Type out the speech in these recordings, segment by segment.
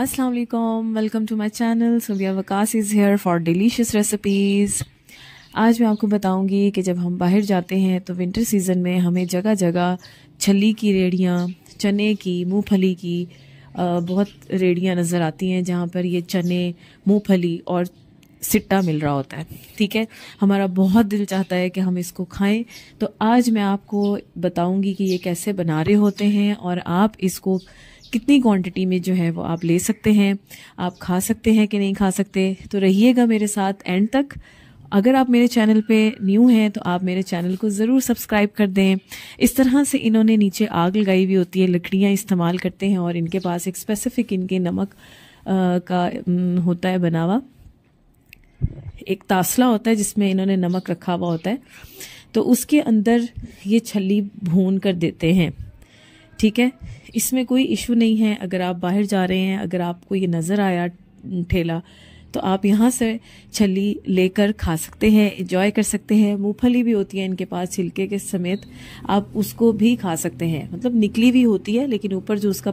अस्सलाम वालेकुम welcome to my channel Subia Waqas is here for delicious recipes आज मैं आपको बताऊंगी कि जब हम बाहर जाते हैं तो विंटर सीज़न में हमें जगह जगह छली की रेड़ियाँ चने की मूंगफली की बहुत रेड़ियाँ नज़र आती हैं जहाँ पर ये चने मूँगफली और सिट्टा मिल रहा होता है ठीक है हमारा बहुत दिल चाहता है कि हम इसको खाएं तो आज मैं आपको बताऊंगी कि ये कैसे बना रहे होते हैं और आप इसको कितनी क्वांटिटी में जो है वो आप ले सकते हैं आप खा सकते हैं कि नहीं खा सकते तो रहिएगा मेरे साथ एंड तक अगर आप मेरे चैनल पे न्यू हैं तो आप मेरे चैनल को ज़रूर सब्सक्राइब कर दें इस तरह से इन्होंने नीचे आग लगाई हुई होती है लकड़ियाँ इस्तेमाल करते हैं और इनके पास एक स्पेसिफिक इनके नमक आ, का होता है बनावा एक तासला होता है जिसमें इन्होंने नमक रखा हुआ होता है तो उसके अंदर ये छली भून कर देते हैं ठीक है इसमें कोई इशू नहीं है अगर आप बाहर जा रहे हैं अगर आपको ये नज़र आया ठेला तो आप यहाँ से छली लेकर खा सकते हैं इंजॉय कर सकते हैं मूँगफली भी होती है इनके पास छिलके के समेत आप उसको भी खा सकते हैं मतलब निकली भी होती है लेकिन ऊपर जो उसका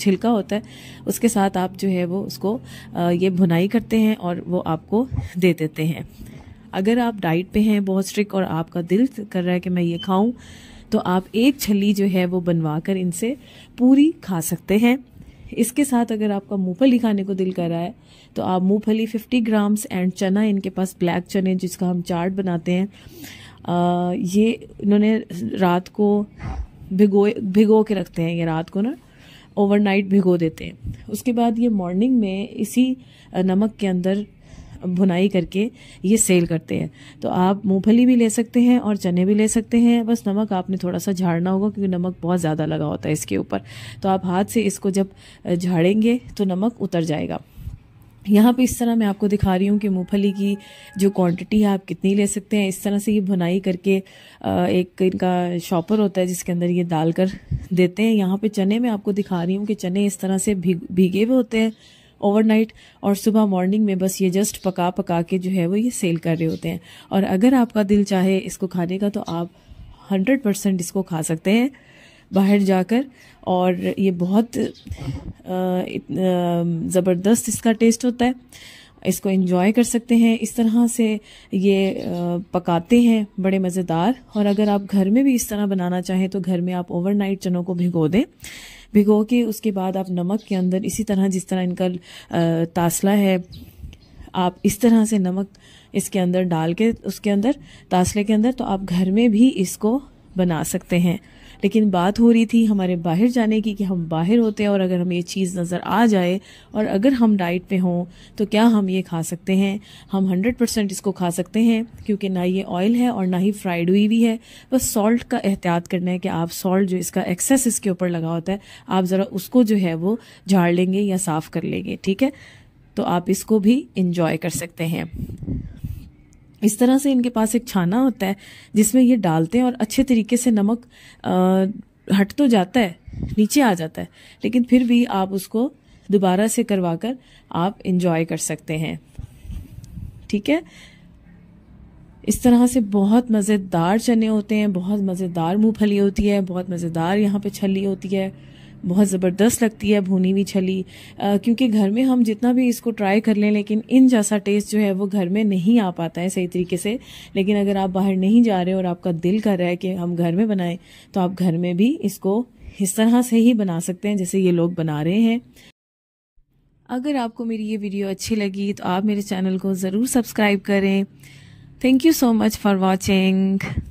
छिलका होता है उसके साथ आप जो है वो उसको ये भुनाई करते हैं और वो आपको दे देते हैं अगर आप डाइट पे हैं बहुत स्ट्रिक्ट और आपका दिल कर रहा है कि मैं ये खाऊं तो आप एक छली जो है वो बनवा कर इनसे पूरी खा सकते हैं इसके साथ अगर आपका मूंगफली खाने को दिल कर रहा है तो आप मूंगफली 50 ग्राम्स एंड चना इनके पास ब्लैक चने जिसका हम चाट बनाते हैं आ, ये इन्होंने रात को भिगो भिगो के रखते हैं ये रात को ना ओवरनाइट भिगो देते हैं उसके बाद ये मॉर्निंग में इसी नमक के अंदर भुनाई करके ये सेल करते हैं तो आप मूंगफली भी ले सकते हैं और चने भी ले सकते हैं बस नमक आपने थोड़ा सा झाड़ना होगा क्योंकि नमक बहुत ज़्यादा लगा होता है इसके ऊपर तो आप हाथ से इसको जब झाड़ेंगे तो नमक उतर जाएगा यहाँ पे इस तरह मैं आपको दिखा रही हूँ कि मूंगफली की जो क्वांटिटी है आप कितनी ले सकते हैं इस तरह से ये भुनाई करके एक इनका शॉपर होता है जिसके अंदर ये डालकर देते हैं यहाँ पे चने में आपको दिखा रही हूँ कि चने इस तरह से भीगे हुए होते हैं ओवरनाइट और सुबह मॉर्निंग में बस ये जस्ट पका पका के जो है वो ये सेल कर रहे होते हैं और अगर आपका दिल चाहे इसको खाने का तो आप हंड्रेड परसेंट इसको खा सकते हैं बाहर जाकर और ये बहुत ज़बरदस्त इसका टेस्ट होता है इसको इंजॉय कर सकते हैं इस तरह से ये पकाते हैं बड़े मज़ेदार और अगर आप घर में भी इस तरह बनाना चाहें तो घर में आप ओवरनाइट चनों को भिगो दें भिगो के उसके बाद आप नमक के अंदर इसी तरह जिस तरह इनका तासला है आप इस तरह से नमक इसके अंदर डाल के उसके अंदर तासले के अंदर तो आप घर में भी इसको बना सकते हैं लेकिन बात हो रही थी हमारे बाहर जाने की कि हम बाहर होते हैं और अगर हमें ये चीज़ नज़र आ जाए और अगर हम डाइट पे हों तो क्या हम ये खा सकते हैं हम हंड्रेड परसेंट इसको खा सकते हैं क्योंकि ना ये ऑयल है और ना ही फ्राइड हुई भी है बस सॉल्ट का एहतियात करना है कि आप सॉल्ट जो इसका एक्सेस इसके ऊपर लगा होता है आप ज़रा उसको जो है वो झाड़ लेंगे या साफ़ कर लेंगे ठीक है तो आप इसको भी इंजॉय कर सकते हैं इस तरह से इनके पास एक छाना होता है जिसमें ये डालते हैं और अच्छे तरीके से नमक आ, हट तो जाता है नीचे आ जाता है लेकिन फिर भी आप उसको दोबारा से करवा कर आप इंजॉय कर सकते हैं ठीक है इस तरह से बहुत मज़ेदार चने होते हैं बहुत मज़ेदार मूँगफली होती है बहुत मज़ेदार यहाँ पे छली होती है बहुत ज़बरदस्त लगती है भुनी हुई छली क्योंकि घर में हम जितना भी इसको ट्राई कर लें लेकिन इन जैसा टेस्ट जो है वो घर में नहीं आ पाता है सही तरीके से लेकिन अगर आप बाहर नहीं जा रहे और आपका दिल कर रहा है कि हम घर में बनाएं तो आप घर में भी इसको इस तरह से ही बना सकते हैं जैसे ये लोग बना रहे हैं अगर आपको मेरी ये वीडियो अच्छी लगी तो आप मेरे चैनल को ज़रूर सब्सक्राइब करें thank you so much for watching